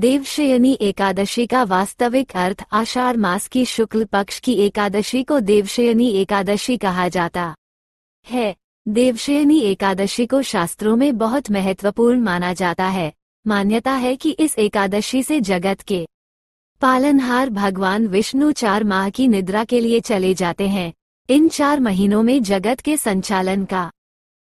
देवशयनी एकादशी का वास्तविक अर्थ आषाढ़ मास की शुक्ल पक्ष की एकादशी को देवशयनी एकादशी कहा जाता है देवशयनी एकादशी को शास्त्रों में बहुत महत्वपूर्ण माना जाता है मान्यता है कि इस एकादशी से जगत के पालनहार भगवान विष्णु चार माह की निद्रा के लिए चले जाते हैं इन चार महीनों में जगत के संचालन का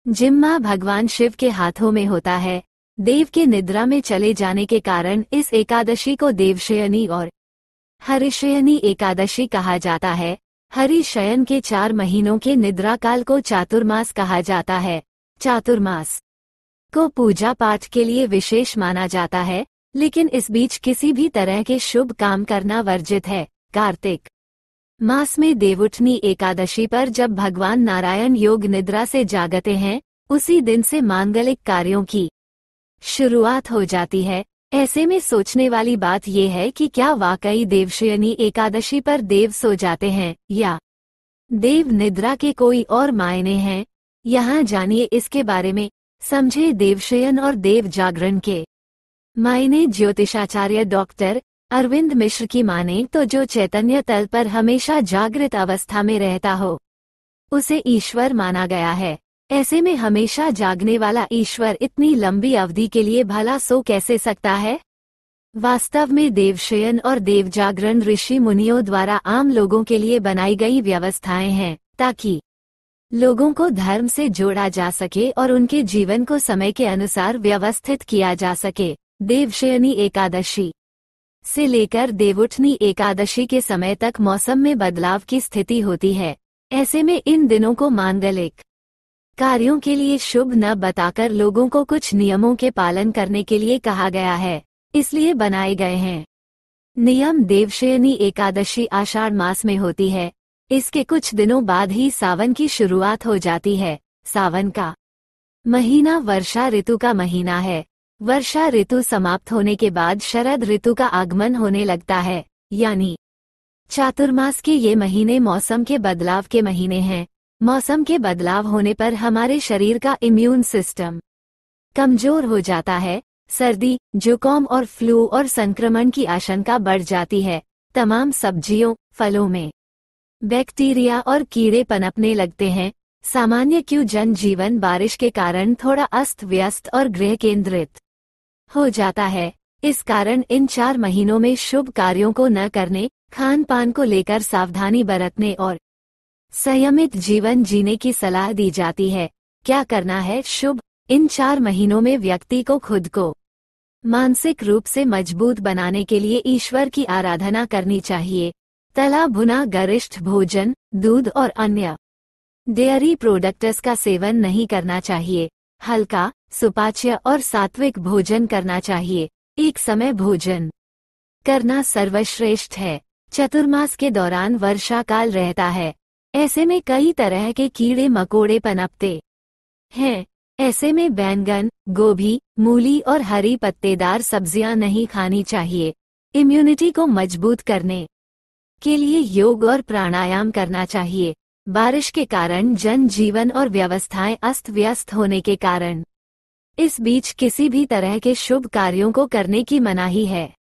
जिम्मा भगवान शिव के हाथों में होता है देव के निद्रा में चले जाने के कारण इस एकादशी को देवशयनी और हरिशयनी एकादशी कहा जाता है शयन के चार महीनों के निद्रा काल को चातुर्मास कहा जाता है चातुर्मास को पूजा पाठ के लिए विशेष माना जाता है लेकिन इस बीच किसी भी तरह के शुभ काम करना वर्जित है कार्तिक मास में देवउठनी एकादशी पर जब भगवान नारायण योग निद्रा से जागते हैं उसी दिन से मांगलिक कार्यों की शुरुआत हो जाती है ऐसे में सोचने वाली बात यह है कि क्या वाकई देवशयनी एकादशी पर देव सो जाते हैं या देव निद्रा के कोई और मायने हैं यहाँ जानिए इसके बारे में समझे देवशयन और देव जागरण के मायने ज्योतिषाचार्य डॉक्टर अरविंद मिश्र की माने तो जो चैतन्य तल पर हमेशा जागृत अवस्था में रहता हो उसे ईश्वर माना गया है ऐसे में हमेशा जागने वाला ईश्वर इतनी लंबी अवधि के लिए भला सो कैसे सकता है वास्तव में देवशयन और देव जागरण ऋषि मुनियों द्वारा आम लोगों के लिए बनाई गई व्यवस्थाएं हैं ताकि लोगों को धर्म से जोड़ा जा सके और उनके जीवन को समय के अनुसार व्यवस्थित किया जा सके देवशयनी एकादशी से लेकर देवउठनी एकादशी के समय तक मौसम में बदलाव की स्थिति होती है ऐसे में इन दिनों को मांगलिक कार्यों के लिए शुभ न बताकर लोगों को कुछ नियमों के पालन करने के लिए कहा गया है इसलिए बनाए गए हैं नियम देवशयनी एकादशी आषाढ़ मास में होती है इसके कुछ दिनों बाद ही सावन की शुरुआत हो जाती है सावन का महीना वर्षा ऋतु का महीना है वर्षा ऋतु समाप्त होने के बाद शरद ऋतु का आगमन होने लगता है यानी चातुर्मास के ये महीने मौसम के बदलाव के महीने हैं मौसम के बदलाव होने पर हमारे शरीर का इम्यून सिस्टम कमजोर हो जाता है सर्दी जुकाम और फ्लू और संक्रमण की आशंका बढ़ जाती है तमाम सब्जियों फलों में बैक्टीरिया और कीड़े पनपने लगते हैं सामान्य क्यों जनजीवन बारिश के कारण थोड़ा अस्त व्यस्त और गृह केंद्रित हो जाता है इस कारण इन चार महीनों में शुभ कार्यों को न करने खान पान को लेकर सावधानी बरतने और संयमित जीवन जीने की सलाह दी जाती है क्या करना है शुभ इन चार महीनों में व्यक्ति को खुद को मानसिक रूप से मजबूत बनाने के लिए ईश्वर की आराधना करनी चाहिए तला भुना गरिष्ठ भोजन दूध और अन्य डेयरी प्रोडक्ट्स का सेवन नहीं करना चाहिए हल्का सुपाच्य और सात्विक भोजन करना चाहिए एक समय भोजन करना सर्वश्रेष्ठ है चतुर्मास के दौरान वर्षा काल रहता है ऐसे में कई तरह के कीड़े मकोड़े पनपते हैं ऐसे में बैंगन गोभी मूली और हरी पत्तेदार सब्जियां नहीं खानी चाहिए इम्यूनिटी को मजबूत करने के लिए योग और प्राणायाम करना चाहिए बारिश के कारण जनजीवन और व्यवस्थाएं अस्त व्यस्त होने के कारण इस बीच किसी भी तरह के शुभ कार्यों को करने की मनाही है